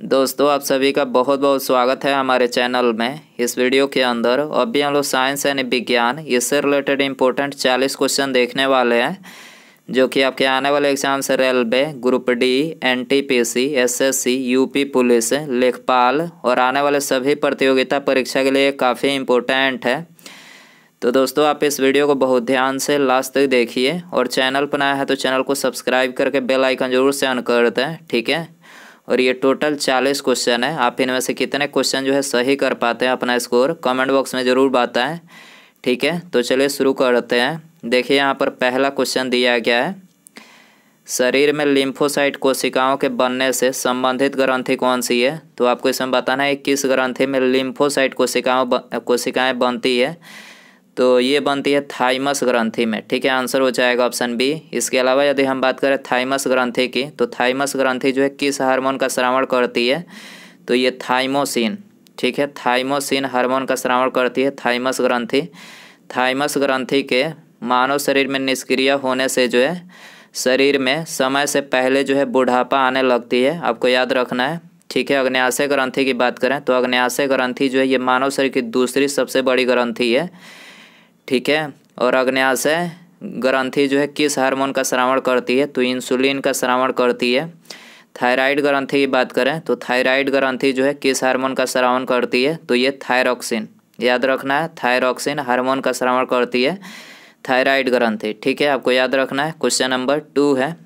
दोस्तों आप सभी का बहुत बहुत स्वागत है हमारे चैनल में इस वीडियो के अंदर अभी हम लोग साइंस एंड विज्ञान इससे रिलेटेड इम्पोर्टेंट चालीस क्वेश्चन देखने वाले हैं जो कि आपके आने वाले एग्जाम से railway group D NTPC SSC UP police लेखपाल और आने वाले सभी प्रतियोगिता परीक्षा के लिए काफ़ी इम्पोर्टेंट है तो दोस्तों आप इस वीडियो को बहुत ध्यान से लास्ट तक देखिए और चैनल पर है तो चैनल को सब्सक्राइब करके बेल आइकन जरूर से ऑन कर दें ठीक है और ये टोटल चालीस क्वेश्चन है आप इनमें से कितने क्वेश्चन जो है सही कर पाते हैं अपना स्कोर कमेंट बॉक्स में ज़रूर बताएं ठीक है तो चलिए शुरू करते हैं देखिए यहाँ पर पहला क्वेश्चन दिया गया है शरीर में लिम्फोसाइट कोशिकाओं के बनने से संबंधित ग्रंथि कौन सी है तो आपको इसमें बताना है किस ग्रंथि में लिम्फोसाइट कोशिकाओं कोशिकाएं बनती है तो ये बनती है थाइमस ग्रंथि में ठीक है आंसर हो जाएगा ऑप्शन बी इसके अलावा यदि हम बात करें थाइमस ग्रंथि की तो थाइमस ग्रंथि जो है किस हार्मोन का श्रावण करती है तो ये थाइमोसिन ठीक है थाइमोसिन हार्मोन का श्रावण करती है थाइमस ग्रंथि थाइमस ग्रंथि के मानव शरीर में निष्क्रिय होने से जो है शरीर में समय से पहले जो है बुढ़ापा आने लगती है आपको याद रखना है ठीक है अग्न्याशय ग्रंथि की बात करें तो अग्न्याशय ग्रंथि जो है ये मानव शरीर की दूसरी सबसे बड़ी ग्रंथि है ठीक है और है ग्रंथि जो है किस हार्मोन का श्रावण करती है तो इंसुलिन का श्रावण करती है थायराइड ग्रंथि की बात करें तो थायराइड ग्रंथि जो है किस हार्मोन का श्रावण करती है तो ये थायरोक्सिन याद रखना है थायरॉक्सिन हार्मोन का श्रावण करती है थायराइड ग्रंथि ठीक है आपको याद रखना है क्वेश्चन नंबर टू है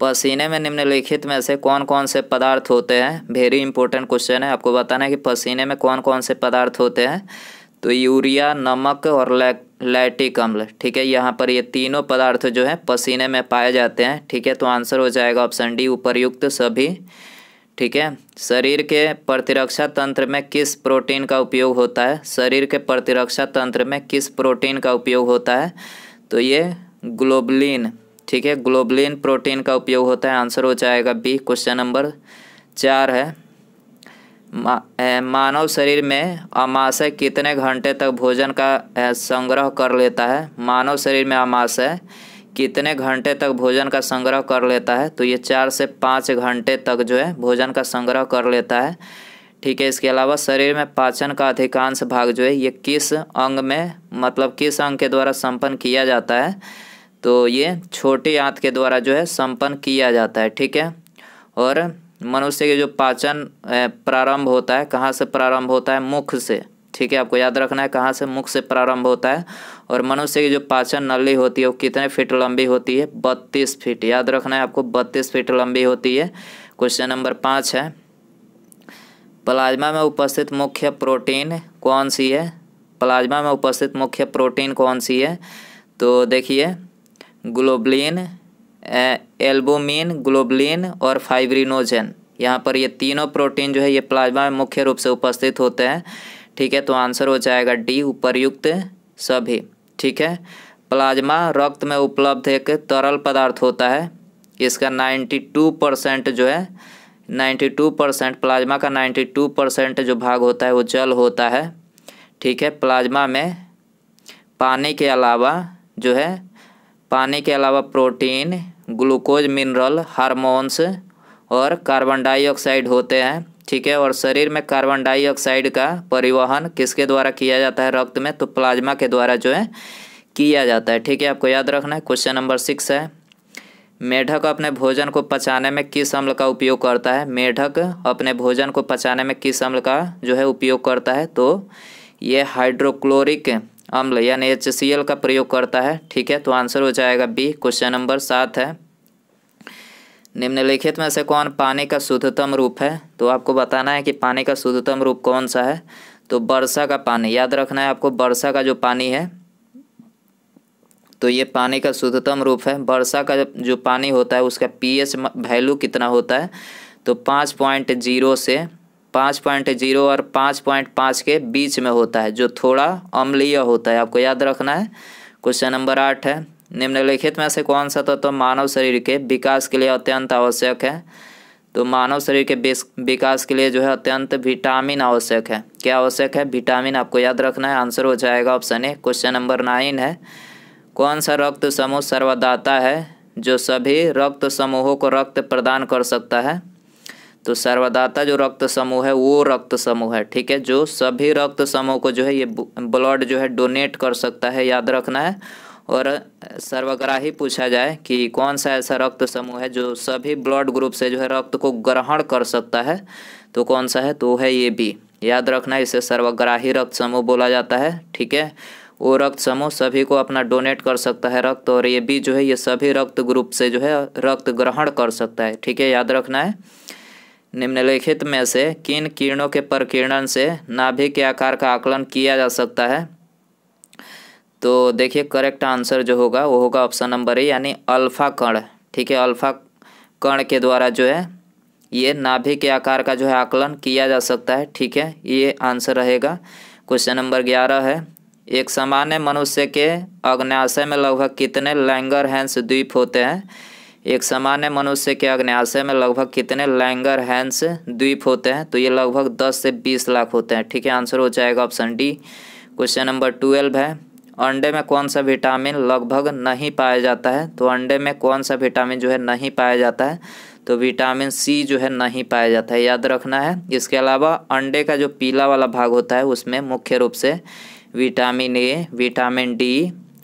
पसीने में निम्नलिखित में से कौन कौन से पदार्थ होते हैं वेरी इंपॉर्टेंट क्वेश्चन है आपको बताना है कि पसीने में कौन कौन से पदार्थ होते हैं तो यूरिया नमक और लैटिक अम्ल ठीक है यहाँ पर ये तीनों पदार्थ जो है पसीने में पाए जाते हैं ठीक है तो आंसर हो जाएगा ऑप्शन डी उपरयुक्त सभी ठीक है शरीर के प्रतिरक्षा तंत्र में किस प्रोटीन का उपयोग होता है शरीर के प्रतिरक्षा तंत्र में किस प्रोटीन का उपयोग होता है तो ये ग्लोबलिन ठीक है ग्लोबलिन प्रोटीन का उपयोग होता है आंसर हो जाएगा बी क्वेश्चन नंबर चार है मानव शरीर में अमाशय कितने घंटे तक भोजन का संग्रह कर लेता है मानव शरीर में अमाशय कितने घंटे तक भोजन का संग्रह कर लेता है तो ये चार से पाँच घंटे तक जो है भोजन का संग्रह कर लेता है ठीक है इसके अलावा शरीर में पाचन का अधिकांश भाग जो है ये किस अंग में मतलब किस अंग के द्वारा संपन्न किया जाता है तो ये छोटी आँत के द्वारा जो है संपन्न किया जाता है ठीक है और मनुष्य के जो पाचन प्रारंभ होता है कहाँ से प्रारंभ होता है मुख से ठीक है आपको याद रखना है कहाँ से मुख से प्रारंभ होता है और मनुष्य की जो पाचन नली होती है वो कितने फीट लंबी होती है बत्तीस फीट याद रखना है आपको बत्तीस फीट लंबी होती है क्वेश्चन नंबर पाँच है प्लाज्मा में उपस्थित मुख्य प्रोटीन कौन सी है प्लाज्मा में उपस्थित मुख्य प्रोटीन कौन सी है तो देखिए ग्लोबलिन एल्बोमिन ग्लोबलिन और फाइब्रिनोजन यहाँ पर ये तीनों प्रोटीन जो है ये प्लाज्मा में मुख्य रूप से उपस्थित होते हैं ठीक है तो आंसर हो जाएगा डी उपरयुक्त सभी ठीक है प्लाज्मा रक्त में उपलब्ध एक तरल पदार्थ होता है इसका नाइन्टी टू परसेंट जो है नाइन्टी टू परसेंट प्लाज्मा का नाइन्टी टू परसेंट जो भाग होता है वो जल होता है ठीक है प्लाज्मा में पानी के अलावा जो है पानी के अलावा प्रोटीन ग्लूकोज मिनरल हार्मोन्स और कार्बन डाइऑक्साइड होते हैं ठीक है और शरीर में कार्बन डाइऑक्साइड का परिवहन किसके द्वारा किया जाता है रक्त में तो प्लाज्मा के द्वारा जो है किया जाता है ठीक है आपको याद रखना है क्वेश्चन नंबर सिक्स है मेढक अपने भोजन को पचाने में किस अम्ल का उपयोग करता है मेढक अपने भोजन को पचाने में किस अम्ल का जो है उपयोग करता है तो ये हाइड्रोक्लोरिक अम्ल यानी एच सी एल का प्रयोग करता है ठीक है तो आंसर हो जाएगा बी क्वेश्चन नंबर सात है निम्नलिखित में से कौन पानी का शुद्धतम रूप है तो आपको बताना है कि पानी का शुद्धतम रूप कौन सा है तो वर्षा का पानी याद रखना है आपको वर्षा का जो पानी है तो ये पानी का शुद्धतम रूप है वर्षा का जो पानी होता है उसका पीएच वैल्यू कितना होता है तो पाँच पॉइंट जीरो से पाँच पॉइंट जीरो और पाँच पॉइंट पाँच के बीच में होता है जो थोड़ा अम्लीय होता है आपको याद रखना है क्वेश्चन नंबर आठ है निम्नलिखित में से कौन सा तत्व तो मानव शरीर के विकास के लिए अत्यंत आवश्यक है तो मानव शरीर के विकास के लिए जो है अत्यंत विटामिन आवश्यक है क्या आवश्यक है विटामिन आपको याद रखना है आंसर हो जाएगा option A question number nine है कौन सा रक्त समूह सर्वदाता है जो सभी रक्त समूहों को रक्त प्रदान कर सकता है तो सर्वदाता जो रक्त समूह है वो रक्त समूह है ठीक है जो सभी रक्त समूह को जो है ये ब्लड जो है डोनेट कर सकता है याद रखना है और सर्वग्राही पूछा जाए कि कौन सा ऐसा रक्त समूह है जो सभी ब्लड ग्रुप से जो है रक्त को ग्रहण कर सकता है तो कौन सा है तो है ये बी याद रखना इसे सर्वग्राही रक्त समूह बोला जाता है ठीक है वो रक्त समूह सभी को अपना डोनेट कर सकता है रक्त और ये बी जो है ये सभी रक्त ग्रुप से जो है रक्त ग्रहण कर सकता है ठीक है याद रखना है निम्नलिखित में से किन किरणों के प्रकीर्णन से नाभि के आकार का आकलन किया जा सकता है तो देखिए करेक्ट आंसर जो होगा वो होगा ऑप्शन नंबर ए यानी अल्फा कण ठीक है अल्फा कण के द्वारा जो है ये नाभि के आकार का जो है आकलन किया जा सकता है ठीक है ये आंसर रहेगा क्वेश्चन नंबर ग्यारह है एक सामान्य मनुष्य के अग्नाशय में लगभग कितने लैंगर हैंस द्वीप होते हैं एक सामान्य मनुष्य के अग्न्याशय में लगभग कितने लैंगर हैंस द्वीप होते हैं तो ये लगभग दस से बीस लाख होते हैं ठीक है आंसर हो जाएगा option D question number twelve है अंडे में कौन सा विटामिन लगभग नहीं पाया जाता है तो अंडे में कौन सा विटामिन जो है नहीं पाया जाता है तो विटामिन सी जो है नहीं पाया जाता है याद रखना है इसके अलावा अंडे का जो पीला वाला भाग होता है उसमें मुख्य रूप से विटामिन ए विटामिन डी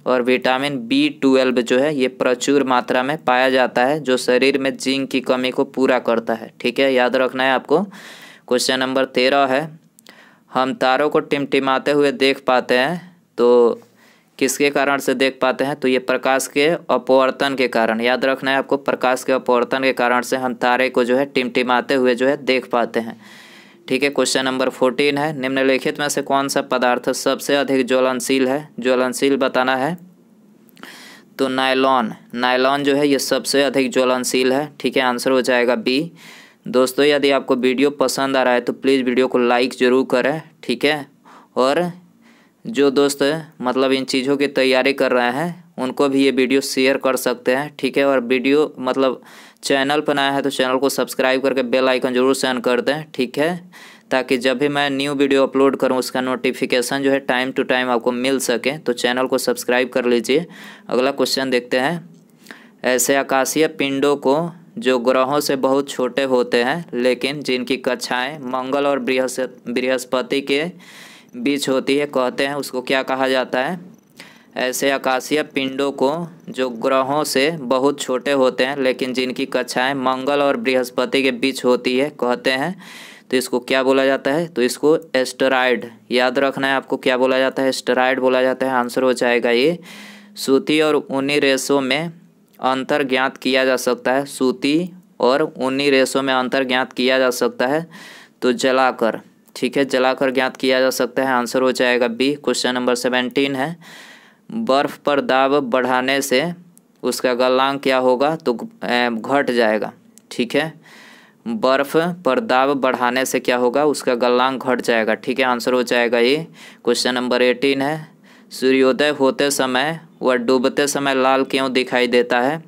और विटामिन बी ट्वेल्व जो है ये प्रचुर मात्रा में पाया जाता है जो शरीर में जिंक की कमी को पूरा करता है ठीक है याद रखना है आपको क्वेश्चन नंबर तेरह है हम तारों को टिमटिमाते हुए देख पाते हैं तो किसके कारण से देख पाते हैं तो ये प्रकाश के अपवर्तन के कारण याद रखना है आपको प्रकाश के अपवर्तन के कारण से हम तारे को जो है टिमटिमाते हुए जो है देख पाते हैं ठीक है क्वेश्चन नंबर फोर्टीन है निम्नलिखित में से कौन सा पदार्थ सबसे अधिक ज्वलनशील है ज्वलनशील बताना है तो नायलॉन नायलॉन जो है ये सबसे अधिक ज्वलनशील है ठीक है आंसर हो जाएगा बी दोस्तों यदि आपको वीडियो पसंद आ रहा है तो प्लीज़ वीडियो को लाइक ज़रूर करें ठीक है और जो दोस्त मतलब इन चीज़ों की तैयारी कर रहे हैं उनको भी ये वीडियो शेयर कर सकते हैं ठीक है और वीडियो मतलब चैनल पर नया है तो चैनल को सब्सक्राइब करके बेल आइकन जरूर से ऑन कर दें ठीक है ताकि जब भी मैं न्यू वीडियो अपलोड करूं उसका नोटिफिकेशन जो है टाइम टू टाइम आपको मिल सके तो चैनल को सब्सक्राइब कर लीजिए अगला क्वेश्चन देखते हैं ऐसे आकाशीय पिंडों को जो ग्रहों से बहुत छोटे होते हैं लेकिन जिनकी कक्षाएँ मंगल और बृहस्पति के बीच होती है कहते हैं उसको क्या कहा जाता है ऐसे आकाशीय पिंडों को जो ग्रहों से बहुत छोटे होते हैं लेकिन जिनकी कक्षाएं मंगल और बृहस्पति के बीच होती है कहते हैं तो इसको क्या बोला जाता है तो इसको एस्टेराइड याद रखना है आपको क्या बोला जाता है एस्टराइड बोला जाता है आंसर हो जाएगा ये सूती और ऊनी रेशों में अंतर ज्ञात किया जा सकता है सूती और ऊनी रेशों में अंतर ज्ञात किया जा सकता है तो जलाकर ठीक है जलाकर ज्ञात किया जा सकता है आंसर हो जाएगा बी क्वेश्चन नंबर सेवेंटीन है बर्फ़ पर दाब बढ़ाने से उसका गलनांक क्या होगा तो घट जाएगा ठीक है बर्फ़ पर दाब बढ़ाने से क्या होगा उसका गलनांक घट जाएगा ठीक है आंसर हो जाएगा ये क्वेश्चन नंबर एटीन है सूर्योदय होते समय व डूबते समय लाल क्यों दिखाई देता है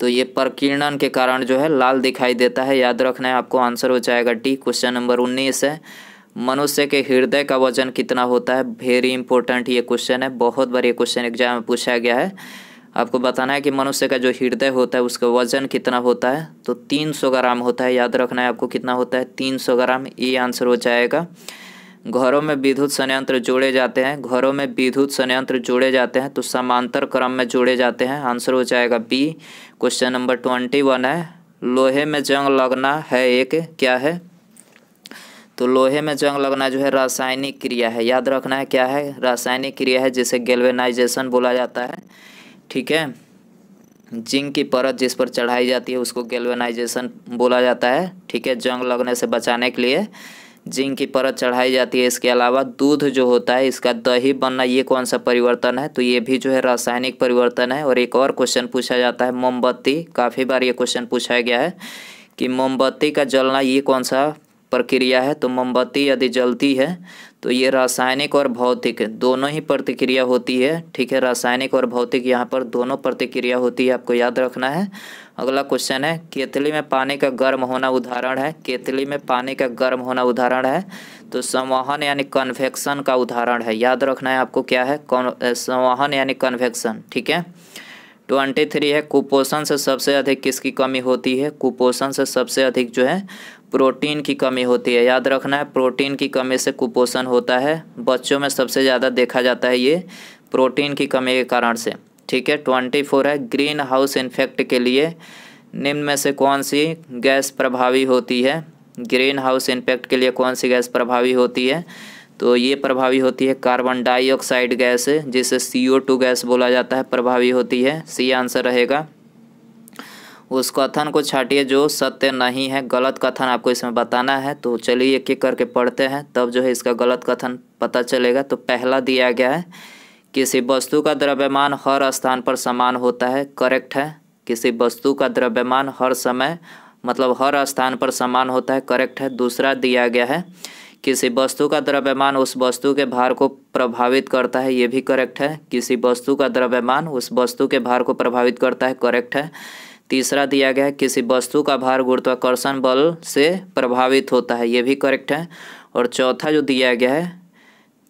तो ये प्रकीर्णन के कारण जो है लाल दिखाई देता है याद रखना है आपको आंसर हो जाएगा डी क्वेश्चन नंबर उन्नीस है मनुष्य के हृदय का वजन कितना होता है वेरी इंपॉर्टेंट ये क्वेश्चन है बहुत बार ये क्वेश्चन एग्जाम में पूछा गया है आपको बताना है कि मनुष्य का जो हृदय होता है उसका वजन कितना होता है तो 300 ग्राम होता है याद रखना है आपको कितना होता है 300 ग्राम ये आंसर हो जाएगा घरों में विद्युत संयंत्र जोड़े जाते हैं घरों में विद्युत संयंत्र जोड़े जाते हैं तो समांतर क्रम में जोड़े जाते हैं आंसर हो जाएगा B question number twenty one है लोहे में जंग लगना है एक क्या है तो लोहे में जंग लगना जो है रासायनिक क्रिया है याद रखना है क्या है रासायनिक क्रिया है जिसे गेल्वेनाइजेशन बोला जाता है ठीक है जिंक की परत जिस पर चढ़ाई जाती है उसको गेल्वेनाइजेशन बोला जाता है ठीक है जंग लगने से बचाने के लिए जिंक की परत चढ़ाई जाती है इसके अलावा दूध जो होता है इसका दही बनना ये कौन सा परिवर्तन है तो ये भी जो है रासायनिक परिवर्तन है और एक और क्वेश्चन पूछा जाता है मोमबत्ती काफ़ी बार ये क्वेश्चन पूछा गया है कि मोमबत्ती का जलना ये कौन सा प्रक्रिया है तो मोमबत्ती यदि जलती है तो ये रासायनिक और भौतिक दोनों ही प्रतिक्रिया होती है ठीक है रासायनिक और भौतिक यहाँ पर दोनों प्रतिक्रिया होती है आपको याद रखना है अगला क्वेश्चन है केतली में पानी का गर्म होना उदाहरण है केतली में पानी का गर्म होना उदाहरण है तो संवहन यानी कन्वेक्शन का उदाहरण है याद रखना है आपको क्या है संवहन यानी कन्वेक्शन ठीक है ट्वेंटी थ्री है कुपोषण से सबसे अधिक किसकी कमी होती है कुपोषण से सबसे अधिक जो है प्रोटीन की कमी होती है याद रखना है प्रोटीन की कमी से कुपोषण होता है बच्चों में सबसे ज़्यादा देखा जाता है ये प्रोटीन की कमी के कारण से ठीक है ट्वेंटी फोर है ग्रीन हाउस इन्फेक्ट के लिए निम्न में से कौन सी गैस प्रभावी होती है ग्रीन हाउस इन्फेक्ट के लिए कौन सी गैस प्रभावी होती है तो ये प्रभावी होती है कार्बन डाइऑक्साइड गैस जिसे सी ओ टू गैस बोला जाता है प्रभावी होती है सी आंसर रहेगा उस कथन को छाटिए जो सत्य नहीं है गलत कथन आपको इसमें बताना है तो चलिए एक एक करके पढ़ते हैं तब जो है इसका गलत कथन पता चलेगा तो पहला दिया गया है किसी वस्तु का द्रव्यमान हर स्थान पर समान होता है करेक्ट है किसी वस्तु का द्रव्यमान हर समय मतलब हर स्थान पर समान होता है करेक्ट है दूसरा दिया गया है किसी वस्तु का द्रव्यमान उस वस्तु के भार को प्रभावित करता है ये भी करेक्ट है किसी वस्तु का द्रव्यमान उस वस्तु के भार को प्रभावित करता है करेक्ट है तीसरा दिया गया है किसी वस्तु का भार गुरुत्वाकर्षण बल से प्रभावित होता है ये भी करेक्ट है और चौथा जो दिया गया है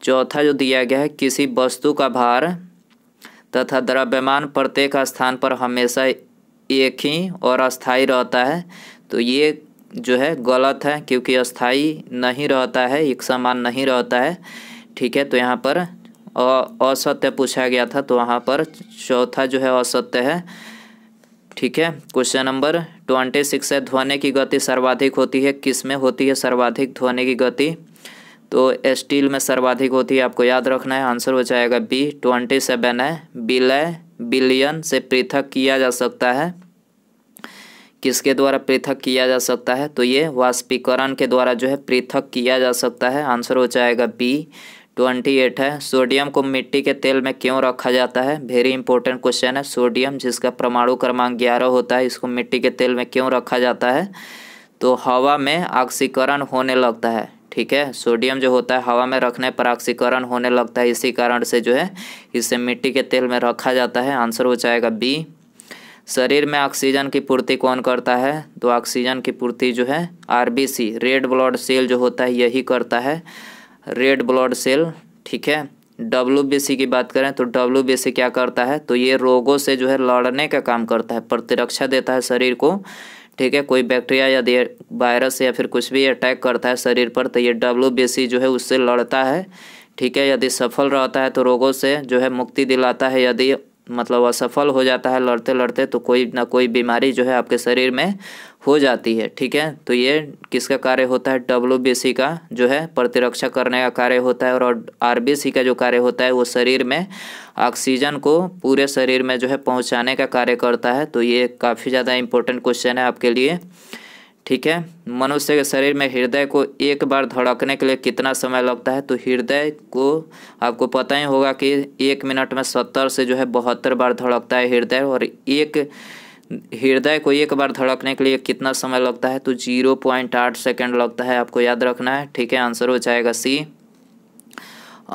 चौथा जो दिया गया है किसी वस्तु का भार तथा द्रव्यमान प्रत्येक स्थान पर हमेशा एक ही और अस्थाई रहता है तो ये जो है गलत है क्योंकि अस्थाई नहीं रहता है एक समान नहीं रहता है ठीक है तो यहाँ पर असत्य पूछा गया था तो वहाँ पर चौथा जो है असत्य है ठीक है क्वेश्चन नंबर ट्वेंटी सिक्स है ध्वनि की गति सर्वाधिक होती है किस में होती है सर्वाधिक ध्वनि की गति तो स्टील में सर्वाधिक होती है आपको याद रखना है आंसर हो जाएगा बी ट्वेंटी सेवन है बिलय बिलियन से पृथक किया जा सकता है किसके द्वारा पृथक किया जा सकता है तो ये वाष्पीकरण के द्वारा जो है पृथक किया जा सकता है आंसर हो जाएगा बी ट्वेंटी एट है सोडियम को मिट्टी के तेल में क्यों रखा जाता है वेरी इंपॉर्टेंट क्वेश्चन है सोडियम जिसका परमाणु क्रमांक ग्यारह होता है इसको मिट्टी के तेल में क्यों रखा जाता है तो हवा में ऑक्सीकरण होने लगता है ठीक है सोडियम जो होता है हवा में रखने पर ऑक्सीकरण होने लगता है इसी कारण से जो है इसे मिट्टी के तेल में रखा जाता है आंसर हो जाएगा बी शरीर में ऑक्सीजन की पूर्ति कौन करता है तो ऑक्सीजन की पूर्ति जो है आरबीसी रेड ब्लड सेल जो होता है यही करता है रेड ब्लड सेल ठीक है डब्ल्यू की बात करें तो डब्ल्यू क्या करता है तो ये रोगों से जो है लड़ने का काम करता है प्रतिरक्षा देता है शरीर को ठीक है कोई बैक्टीरिया या वायरस या फिर कुछ भी अटैक करता है शरीर पर तो ये डब्ल्यू जो है उससे लड़ता है ठीक है यदि सफल रहता है तो रोगों से जो है मुक्ति दिलाता है यदि मतलब असफल हो जाता है लड़ते लड़ते तो कोई ना कोई बीमारी जो है आपके शरीर में हो जाती है ठीक है तो ये किसका कार्य होता है डब्ल्यू का जो है प्रतिरक्षा करने का कार्य होता है और आर का जो कार्य होता है वो शरीर में ऑक्सीजन को पूरे शरीर में जो है पहुंचाने का कार्य करता है तो ये काफ़ी ज़्यादा इम्पोर्टेंट क्वेश्चन है आपके लिए ठीक है मनुष्य के शरीर में हृदय को एक बार धड़कने के लिए कितना समय लगता है तो हृदय को आपको पता ही होगा कि एक मिनट में सत्तर से जो है बहत्तर बार धड़कता है हृदय और एक हृदय को एक बार धड़कने के लिए कितना समय लगता है तो जीरो पॉइंट आठ सेकेंड लगता है आपको याद रखना है ठीक है आंसर हो जाएगा सी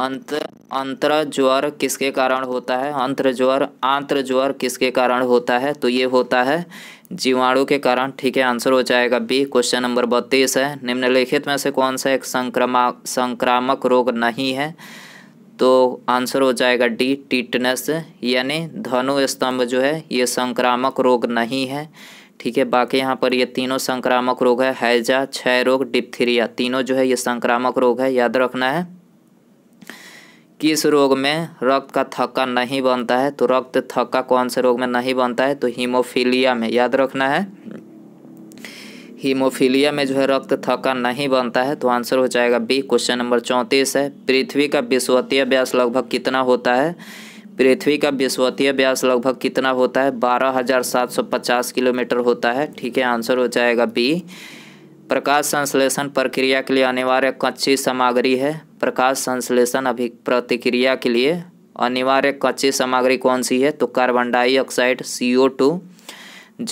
अंत अंतर ज्वर किसके कारण होता है अंतर ज्वर आंत्र ज्वर किसके कारण होता है तो ये होता है जीवाणु के कारण ठीक है आंसर हो जाएगा बी क्वेश्चन नंबर बत्तीस है निम्नलिखित में से कौन सा एक संक्रमा संक्रामक रोग नहीं है तो आंसर हो जाएगा डी टीटनेस यानी धनु स्तंभ जो है ये संक्रामक रोग नहीं है ठीक है बाकी यहाँ पर ये तीनों संक्रामक रोग है हैजा क्षय रोग डिप्थीरिया तीनों जो है ये संक्रामक रोग है याद रखना है किस रोग में रक्त का थक्का नहीं बनता है तो रक्त थक्का कौन से रोग में नहीं बनता है तो हीमोफीलिया में याद रखना है हीमोफीलिया में जो है रक्त थका नहीं बनता है तो आंसर हो जाएगा बी क्वेश्चन नंबर चौंतीस है पृथ्वी का विश्वतीय व्यास लगभग कितना होता है पृथ्वी का विश्वतीय व्यास लगभग कितना होता है बारह हज़ार सात सौ पचास किलोमीटर होता है ठीक है आंसर हो जाएगा बी प्रकाश संश्लेषण प्रक्रिया के लिए अनिवार्य कच्ची सामग्री है प्रकाश संश्लेषण अभी प्रतिक्रिया के लिए अनिवार्य कच्ची सामग्री कौन सी है तो carbon dioxide C O two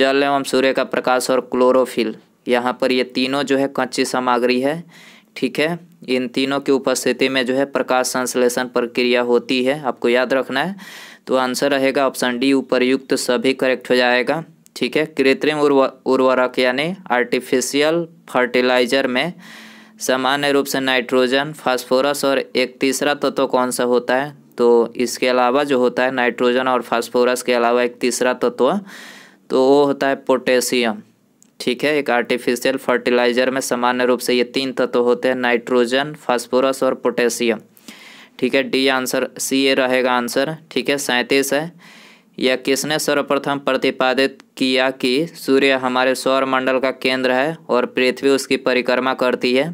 जल एवं सूर्य का प्रकाश और क्लोरोफिल यहाँ पर ये तीनों जो है कच्ची सामग्री है ठीक है इन तीनों की उपस्थिति में जो है प्रकाश संश्लेषण प्रक्रिया होती है आपको याद रखना है तो आंसर रहेगा ऑप्शन डी उपरयुक्त सभी करेक्ट हो जाएगा ठीक है कृत्रिम उर्वरक यानी आर्टिफिशियल फर्टिलाइजर में सामान्य रूप से नाइट्रोजन फास्फोरस और एक तीसरा तत्व तो कौन सा होता है तो इसके अलावा जो होता है नाइट्रोजन और फास्फोरस के अलावा एक तीसरा तत्व तो, तो वो होता है पोटेशियम ठीक है एक आर्टिफिशियल फर्टिलाइजर में सामान्य रूप से ये तीन तत्व होते हैं नाइट्रोजन फास्फोरस और पोटेशियम ठीक है डी आंसर सी ए रहेगा आंसर ठीक है सैंतीस है यह किसने सर्वप्रथम प्रतिपादित किया कि सूर्य हमारे सौर मंडल का केंद्र है और पृथ्वी उसकी परिक्रमा करती है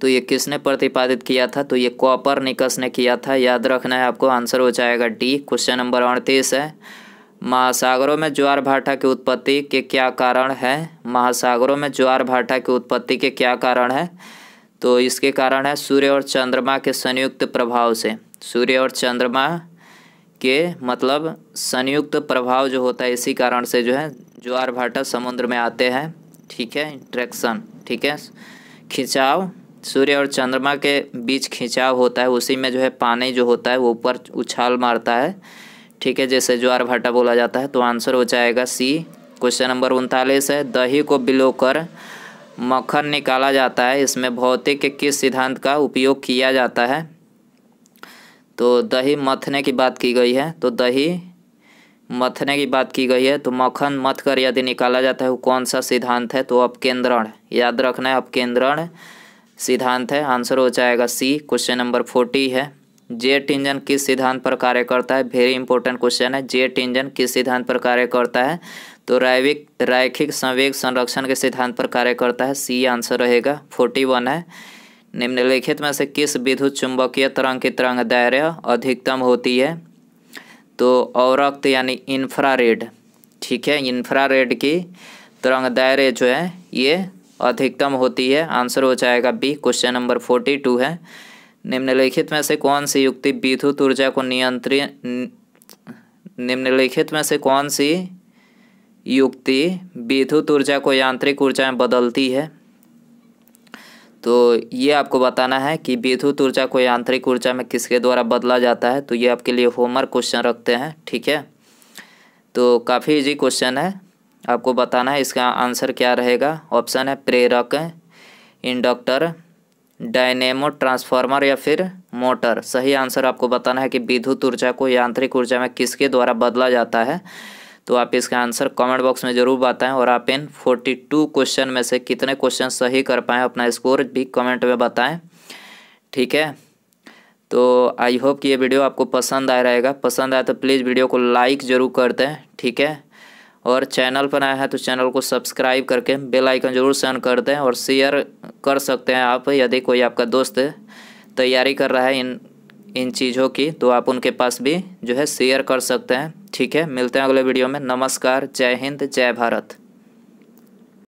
तो ये किसने प्रतिपादित किया था तो ये कॉपर निकस ने किया था याद रखना है आपको आंसर हो जाएगा डी क्वेश्चन नंबर अड़तीस है महासागरों में ज्वार भाटा की उत्पत्ति के क्या कारण है महासागरों में ज्वार भाटा की उत्पत्ति के क्या कारण है तो इसके कारण है सूर्य और चंद्रमा के संयुक्त प्रभाव से सूर्य और चंद्रमा के मतलब संयुक्त प्रभाव जो होता है इसी कारण से जो है ज्वार भाटा समुद्र में आते हैं ठीक है इंट्रैक्शन ठीक है खिंचाव सूर्य और चंद्रमा के बीच खिंचाव होता है उसी में जो है पानी जो होता है वो ऊपर उछाल मारता है ठीक है जैसे ज्वार भाटा बोला जाता है तो आंसर हो जाएगा सी क्वेश्चन नंबर उनतालीस है दही को बिलो कर मक्खन निकाला जाता है इसमें भौतिक के किस सिद्धांत का उपयोग किया जाता है तो दही मथने की बात की गई है तो दही मथने की बात की गई है तो मक्खन मथ कर यदि निकाला जाता है वो कौन सा सिद्धांत है तो अपकेंद्रण याद रखना है अपकेंद्रण सिद्धांत है आंसर हो जाएगा सी क्वेश्चन नंबर फोर्टी है जेट इंजन किस सिद्धांत पर कार्य करता है वेरी इंपॉर्टेंट क्वेश्चन है जेट इंजन किस सिद्धांत पर कार्य करता है तो रैविक रैखिक संवेग संरक्षण के सिद्धांत पर कार्य करता है सी आंसर रहेगा फोर्टी वन है निम्नलिखित में से किस विद्युत चुंबकीय तरंग की तरंग दायरा अधिकतम होती है तो औरक्त यानी इन्फ्रारेड ठीक है इंफ्रारेड की तरंग दायरे जो है ये अधिकतम होती है आंसर हो जाएगा B question number forty two है निम्नलिखित में से कौन सी युक्ति विद्युत ऊर्जा को नियंत्रित निम्नलिखित में से कौन सी युक्ति विद्युत ऊर्जा को यांत्रिक ऊर्जा में बदलती है तो ये आपको बताना है कि विद्युत ऊर्जा को यांत्रिक ऊर्जा में किसके द्वारा बदला जाता है तो ये आपके लिए होमवर्क क्वेश्चन रखते हैं ठीक है तो काफ़ी इजी क्वेश्चन है आपको बताना है इसका आंसर क्या रहेगा ऑप्शन है प्रेरक इंडक्टर डायनेमो ट्रांसफार्मर या फिर मोटर सही आंसर आपको बताना है कि विद्युत ऊर्जा को यांत्रिक ऊर्जा में किसके द्वारा बदला जाता है तो आप इसका आंसर कमेंट बॉक्स में ज़रूर बताएं और आप इन 42 क्वेश्चन में से कितने क्वेश्चन सही कर पाएँ अपना स्कोर भी कमेंट में बताएं ठीक है तो आई होप कि ये वीडियो आपको पसंद आया रहेगा पसंद आए तो प्लीज़ वीडियो को लाइक ज़रूर कर दें ठीक है और चैनल पर आए हैं तो चैनल को सब्सक्राइब करके बेल आइकन जरूर सेंड कर दें और शेयर कर सकते हैं आप यदि कोई आपका दोस्त तैयारी कर रहा है इन इन चीज़ों की तो आप उनके पास भी जो है शेयर कर सकते हैं ठीक है मिलते हैं अगले वीडियो में नमस्कार जय हिंद जय भारत